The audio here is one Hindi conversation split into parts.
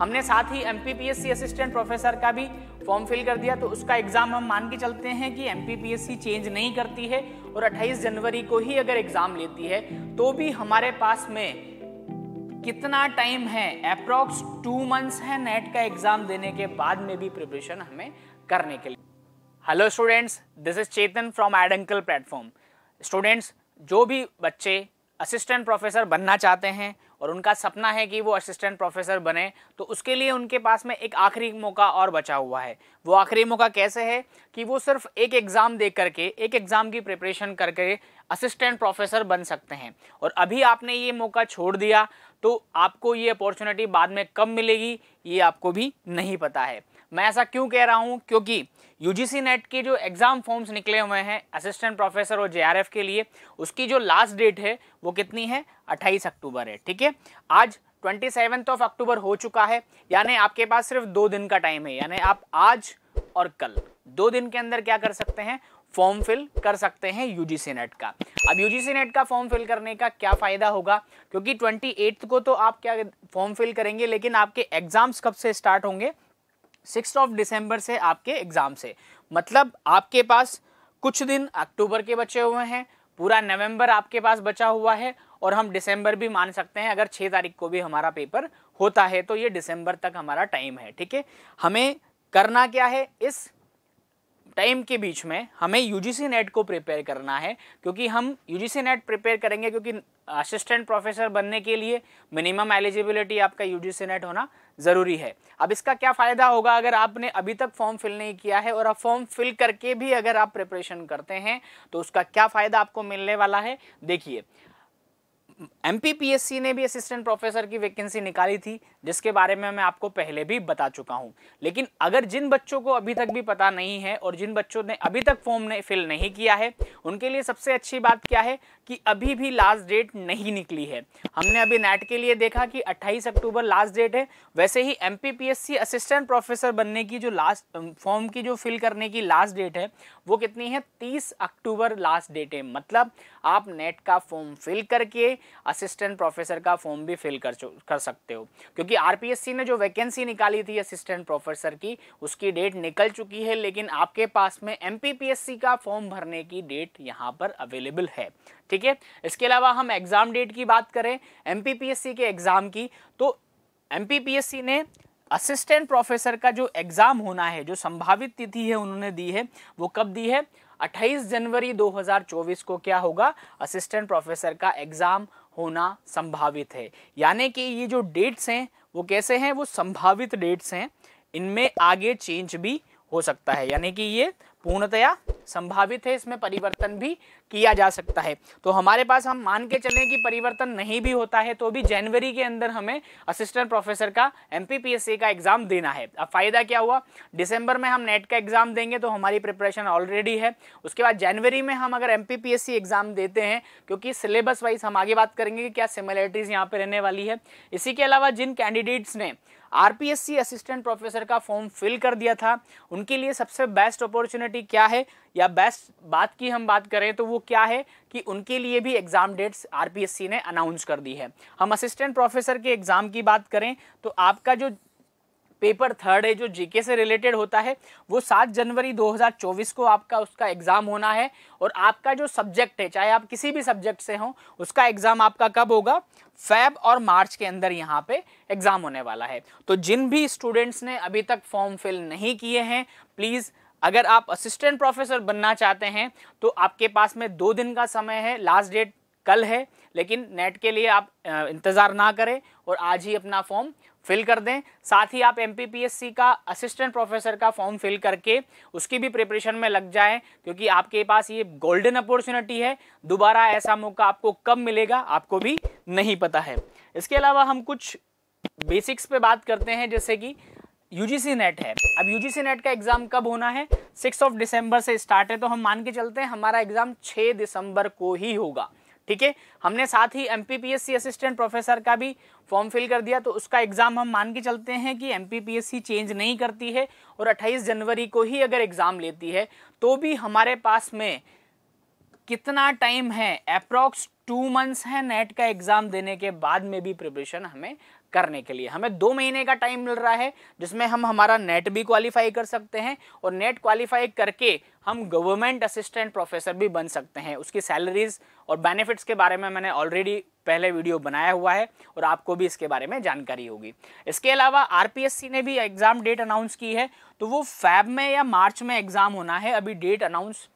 हमने साथ ही एम असिस्टेंट प्रोफेसर का भी फॉर्म फिल कर दिया तो उसका एग्ज़ाम हम मान के चलते हैं कि एम चेंज नहीं करती है और 28 जनवरी को ही अगर एग्ज़ाम लेती है तो भी हमारे पास में कितना टाइम है अप्रॉक्स टू मंथ्स है नेट का एग्ज़ाम देने के बाद में भी प्रिपरेशन हमें करने के लिए hello students this is Chetan from एडंकल प्लेटफॉर्म स्टूडेंट्स जो भी बच्चे असिस्टेंट प्रोफेसर बनना चाहते हैं और उनका सपना है कि वो असिस्टेंट प्रोफेसर बने तो उसके लिए उनके पास में एक आखिरी मौका और बचा हुआ है वो आखिरी मौका कैसे है कि वो सिर्फ एक एग्ज़ाम दे करके एक एग्ज़ाम की प्रिपरेशन करके असिस्टेंट प्रोफेसर बन सकते हैं और अभी आपने ये मौका छोड़ दिया तो आपको ये अपॉर्चुनिटी बाद में कब मिलेगी ये आपको भी नहीं पता है मैं ऐसा क्यों कह रहा हूँ क्योंकि यू नेट के जो एग्ज़ाम फॉर्म्स निकले हुए हैं असिस्टेंट प्रोफेसर और जे के लिए उसकी जो लास्ट डेट है वो कितनी है अट्ठाईस अक्टूबर है ठीक है आज ट्वेंटी सेवेंथ ऑफ अक्टूबर हो चुका है यानी आपके पास सिर्फ दो दिन का टाइम है यानी आप आज और कल दो दिन के अंदर क्या कर सकते हैं फॉर्म फिल कर सकते हैं यूजीसी नेट का अब यूजीसी नेट का फॉर्म फिल करने का क्या फ़ायदा होगा क्योंकि ट्वेंटी एट्थ को तो आप क्या फॉर्म फिल करेंगे लेकिन आपके एग्ज़ाम्स कब से स्टार्ट होंगे सिक्स ऑफ डिसम्बर से आपके एग्ज़ाम से मतलब आपके पास कुछ दिन अक्टूबर के बचे हुए हैं पूरा नवंबर आपके पास बचा हुआ है और हम दिसंबर भी मान सकते हैं अगर छः तारीख को भी हमारा पेपर होता है तो ये दिसंबर तक हमारा टाइम है ठीक है हमें करना क्या है इस टाइम के बीच में हमें यूजीसी नेट को प्रिपेयर करना है क्योंकि हम यूजीसी नेट प्रिपेयर करेंगे क्योंकि असिस्टेंट प्रोफेसर बनने के लिए मिनिमम एलिजिबिलिटी आपका यूजीसी नेट होना ज़रूरी है अब इसका क्या फ़ायदा होगा अगर आपने अभी तक फॉर्म फिल नहीं किया है और आप फॉर्म फिल करके भी अगर आप प्रिपरेशन करते हैं तो उसका क्या फ़ायदा आपको मिलने वाला है देखिए एम ने भी असिस्टेंट प्रोफेसर की वैकेंसी निकाली थी जिसके बारे में मैं आपको पहले भी बता चुका हूँ लेकिन अगर जिन बच्चों को अभी तक भी पता नहीं है और जिन बच्चों ने अभी तक फॉर्म ने फिल नहीं किया है उनके लिए सबसे अच्छी बात क्या है कि अभी भी लास्ट डेट नहीं निकली है हमने अभी नेट के लिए देखा कि अट्ठाईस अक्टूबर लास्ट डेट है वैसे ही एम असिस्टेंट प्रोफेसर बनने की जो लास्ट फॉर्म की जो फिल करने की लास्ट डेट है वो कितनी है तीस अक्टूबर लास्ट डेट है मतलब आप नेट का फॉर्म फिल करके असिस्टेंट प्रोफेसर का फॉर्म भी फिल कर कर सकते हो क्योंकि आरपीएससी ने जो वैकेंसी निकाली थी असिस्टेंट प्रोफेसर की उसकी डेट निकल चुकी है लेकिन आपके पास में एम का फॉर्म भरने की डेट यहाँ पर अवेलेबल है ठीक है इसके अलावा हम एग्ज़ाम डेट की बात करें एम के एग्ज़ाम की तो एम ने असिस्टेंट प्रोफेसर का जो एग्ज़ाम होना है जो संभावित तिथि है उन्होंने दी है वो कब दी है 28 जनवरी 2024 को क्या होगा असिस्टेंट प्रोफेसर का एग्ज़ाम होना संभावित है यानी कि ये जो डेट्स हैं वो कैसे हैं वो संभावित डेट्स हैं इनमें आगे चेंज भी हो सकता है यानी कि ये पूर्णतया संभावित है इसमें परिवर्तन भी किया जा सकता है तो हमारे पास हम मान के चले कि परिवर्तन नहीं भी होता है तो भी जनवरी के अंदर हमें असिस्टेंट प्रोफेसर का एम का एग्जाम देना है अब फायदा क्या हुआ दिसंबर में हम नेट का एग्जाम देंगे तो हमारी प्रिपरेशन ऑलरेडी है उसके बाद जनवरी में हम अगर एम एग्जाम देते हैं क्योंकि सिलेबस वाइज हम आगे बात करेंगे कि क्या सिमिलरिटीज यहाँ पे रहने वाली है इसी के अलावा जिन कैंडिडेट्स ने आरपीएससी असिस्टेंट प्रोफेसर का फॉर्म फिल कर दिया था उनके लिए सबसे बेस्ट अपॉर्चुनिटी अपॉर्चुनिटी क्या है या बेस्ट बात की हम बात करें तो वो क्या है कि उनके लिए भी एग्ज़ाम डेट्स आरपीएससी ने अनाउंस कर दी है हम असिस्टेंट प्रोफेसर के एग्ज़ाम की बात करें तो आपका जो पेपर थर्ड है जो जीके से रिलेटेड होता है वो सात जनवरी 2024 को आपका उसका एग्ज़ाम होना है और आपका जो सब्जेक्ट है चाहे आप किसी भी सब्जेक्ट से हों उसका एग्ज़ाम आपका कब होगा फैब और मार्च के अंदर यहाँ पे एग्ज़ाम होने वाला है तो जिन भी स्टूडेंट्स ने अभी तक फॉर्म फिल नहीं किए हैं प्लीज़ अगर आप असिस्टेंट प्रोफेसर बनना चाहते हैं तो आपके पास में दो दिन का समय है लास्ट डेट कल है लेकिन नेट के लिए आप इंतज़ार ना करें और आज ही अपना फॉर्म फिल कर दें साथ ही आप एम का असिस्टेंट प्रोफेसर का फॉर्म फिल करके उसकी भी प्रिपरेशन में लग जाएं क्योंकि आपके पास ये गोल्डन अपॉर्चुनिटी है दोबारा ऐसा मौका आपको कब मिलेगा आपको भी नहीं पता है इसके अलावा हम कुछ बेसिक्स पे बात करते हैं जैसे कि यूजीसी नेट है अब यूजीसी नेट का एग्ज़ाम कब होना है सिक्स ऑफ दिसंबर से स्टार्ट है तो हम मान के चलते हैं हमारा एग्ज़ाम छः दिसंबर को ही होगा ठीक है हमने साथ ही एम असिस्टेंट प्रोफेसर का भी फॉर्म फिल कर दिया तो उसका एग्ज़ाम हम मान के चलते हैं कि एम चेंज नहीं करती है और 28 जनवरी को ही अगर एग्ज़ाम लेती है तो भी हमारे पास में कितना टाइम है अप्रॉक्स टू मंथ्स है नेट का एग्ज़ाम देने के बाद में भी प्रिपरेशन हमें करने के लिए हमें दो महीने का टाइम मिल रहा है जिसमें हम हमारा नेट भी क्वालिफाई कर सकते हैं और नेट क्वालिफाई करके हम गवर्नमेंट असिस्टेंट प्रोफेसर भी बन सकते हैं उसकी सैलरीज और बेनिफिट्स के बारे में मैंने ऑलरेडी पहले वीडियो बनाया हुआ है और आपको भी इसके बारे में जानकारी होगी इसके अलावा आर ने भी एग्ज़ाम डेट अनाउंस की है तो वो फैब में या मार्च में एग्ज़ाम होना है अभी डेट अनाउंस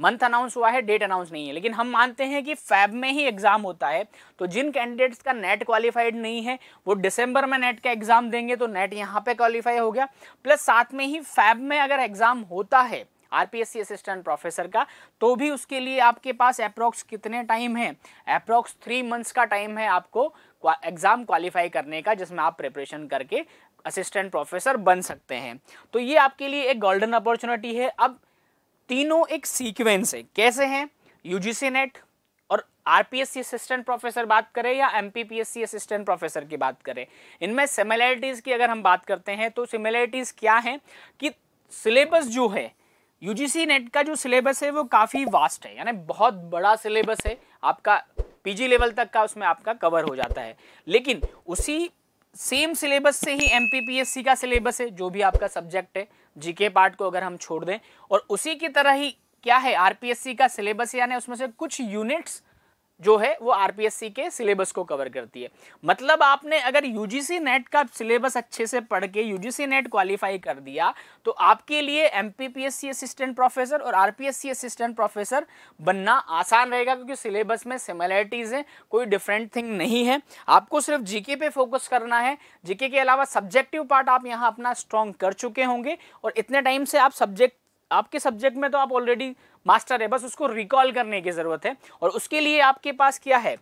मंथ अनाउंस हुआ है डेट अनाउंस नहीं है लेकिन हम मानते हैं कि फैब में ही एग्जाम होता है तो जिन कैंडिडेट्स का नेट क्वालिफाइड नहीं है वो दिसंबर में नेट का एग्जाम देंगे तो नेट यहाँ पे क्वालिफाई हो गया प्लस साथ में ही फैब में अगर एग्जाम होता है आरपीएससी असिस्टेंट प्रोफेसर का तो भी उसके लिए आपके पास अप्रोक्स कितने टाइम है अप्रोक्स थ्री मंथ्स का टाइम है आपको एग्ज़ाम क्वालिफाई करने का जिसमें आप प्रिपरेशन करके असिस्टेंट प्रोफेसर बन सकते हैं तो ये आपके लिए एक गोल्डन अपॉर्चुनिटी है अब तीनों एक सीक्वेंस है कैसे हैं यूजीसी नेट और आरपीएससी असिस्टेंट प्रोफेसर बात करें या एमपीपीएससी असिस्टेंट प्रोफेसर की बात करें इनमें सिमिलैरिटीज़ की अगर हम बात करते हैं तो सिमिलैरिटीज़ क्या है कि सिलेबस जो है यूजीसी नेट का जो सिलेबस है वो काफ़ी वास्ट है यानी बहुत बड़ा सिलेबस है आपका पीजी लेवल तक का उसमें आपका कवर हो जाता है लेकिन उसी सेम सिलेबस से ही एमपीपीएससी का सिलेबस है जो भी आपका सब्जेक्ट है जीके पार्ट को अगर हम छोड़ दें और उसी की तरह ही क्या है आरपीएससी का सिलेबस यानी उसमें से कुछ यूनिट्स जो है वो आरपीएससी के सिलेबस को कवर करती है मतलब आपने अगर यूजीसी नेट का सिलेबस अच्छे से पढ़ के यूजीसी नेट क्वालिफाई कर दिया तो आपके लिए एमपीपीएससी असिस्टेंट प्रोफेसर और आरपीएससी असिस्टेंट प्रोफेसर बनना आसान रहेगा क्योंकि सिलेबस में सिमिलरिटीज़ हैं कोई डिफरेंट थिंग नहीं है आपको सिर्फ जीके पे फोकस करना है जीके के अलावा सब्जेक्टिव पार्ट आप यहाँ अपना स्ट्रॉन्ग कर चुके होंगे और इतने टाइम से आप सब्जेक्ट आपके सब्जेक्ट में तो आप ऑलरेडी मास्टर है बस उसको रिकॉल करने की ज़रूरत है और उसके लिए आपके पास क्या है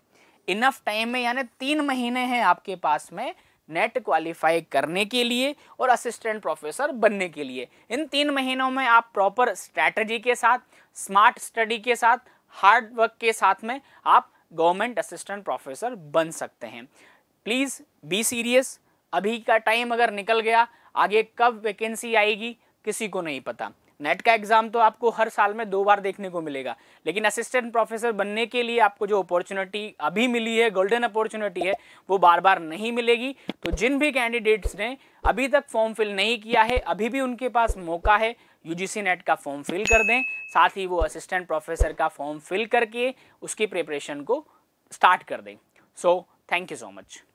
इनफ टाइम में यानी तीन महीने हैं आपके पास में नेट क्वालिफाई करने के लिए और असिस्टेंट प्रोफेसर बनने के लिए इन तीन महीनों में आप प्रॉपर स्ट्रैटेजी के साथ स्मार्ट स्टडी के साथ हार्ड वर्क के साथ में आप गवर्नमेंट असिस्टेंट प्रोफेसर बन सकते हैं प्लीज़ बी सीरियस अभी का टाइम अगर निकल गया आगे कब वैकेंसी आएगी किसी को नहीं पता नेट का एग्ज़ाम तो आपको हर साल में दो बार देखने को मिलेगा लेकिन असिस्टेंट प्रोफेसर बनने के लिए आपको जो अपॉर्चुनिटी अभी मिली है गोल्डन अपॉर्चुनिटी है वो बार बार नहीं मिलेगी तो जिन भी कैंडिडेट्स ने अभी तक फॉर्म फिल नहीं किया है अभी भी उनके पास मौका है यूजीसी नेट का फॉर्म फिल कर दें साथ ही वो असिस्टेंट प्रोफेसर का फॉर्म फिल करके उसकी प्रिपरेशन को स्टार्ट कर दें so thank you so much